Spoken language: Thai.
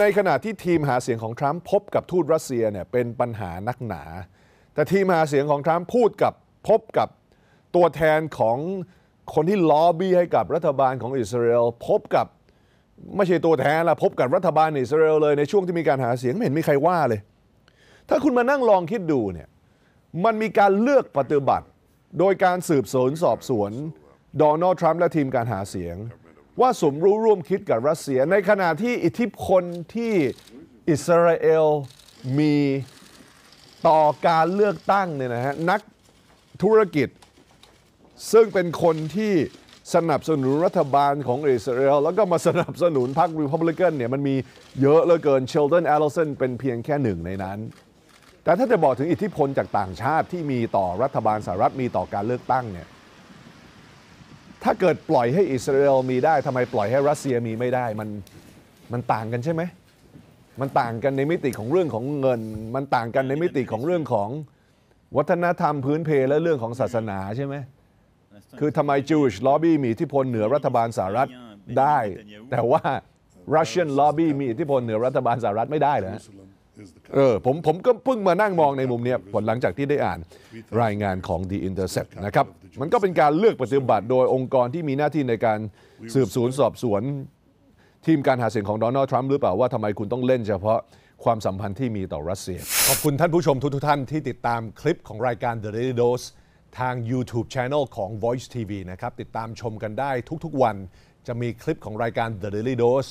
ในขณะที่ทีมหาเสียงของทรัมป์พบกับทูตรัสเซียเนี่ยเป็นปัญหานักหนา แต่ทีมหาเสียงของทรัมป์พูดกับพบกับตัวแทนของคนที่ลอบี้ให้กับรัฐบาลของอิสราเอลพบกับ ไม่ใช่ตัวแทนละพบกับรัฐบาลอิสราเอลเลยในช่วงที่มีการหาเสียงไม่เห็นมีใครว่าเลย ถ้าคุณมานั่งลองคิดดูเนี่ยมันมีการเลือกปฏิบัติ โดยการสืบสวนสอบสวนโดนัลด์ทรัมป์และทีมการหาเสียงว่าสมรู้ร่วมคิดกับรัสเซียในขณะที่อิทธิพลที่อิสราเอลมีต่อการเลือกตั้งเนี่ยนะฮะนักธุรกิจ ซึ่งเป็นคนที่สนับสนุนรัฐบาลของอิสราเอล แล้วก็มาสนับสนุนพรรครีพับลิกันเนี่ยมันมีเยอะเหลือเกินเชลตันแอลสันเป็นเพียงแค่หนึ่งในนั้น แต่ถ้าจะบอกถึงอิทธิพลจากต่างชาติที่มีต่อรัฐบาลสหรัฐมีต่อการเลือกตั้งเนี่ยถ้าเกิดปล่อยให้อิสราเอลมีได้ทำไมปล่อยให้รัสเซียมีไม่ได้มันมันต่างกันใช่ไหมมันต่างกันในมิติของเรื่องของเงิน มันต่างกันในมิติของเรื่องของวัฒนธรรมพื้นเพและเรื่องของศาสนาใช่ไหม คือทำไม Jewish Lobby มีอิทธิพลเหนือรัฐบาลสหรัฐได้ แต่ว่า Russian Lobby มีอิทธิพลเหนือรัฐบาลสหรัฐไม่ได้เหรอเออผมผมก็เพิ่งมานั่งมองในมุมนี้ผลหลังจากที่ได้อ่านรายงานของ The Intercept นะครับมันก็เป็นการเลือกปฏิบัติโดยองค์กรที่มีหน้าที่ในการสืบสวนสอบสวนทีมการหาเสียงของโดนัลด์ทรัมป์หรือเปล่าว่าทำไมคุณต้องเล่นเฉพาะความสัมพันธ์ที่มีต่อรัสเซีย ขอบคุณท่านผู้ชมทุกท่านที่ติดตามคลิปของรายการ The Daily Dose ทาง YouTube Channel ของ Voice TV นะครับติดตามชมกันได้ทุกๆวันจะมีคลิปของรายการ The Daily Dose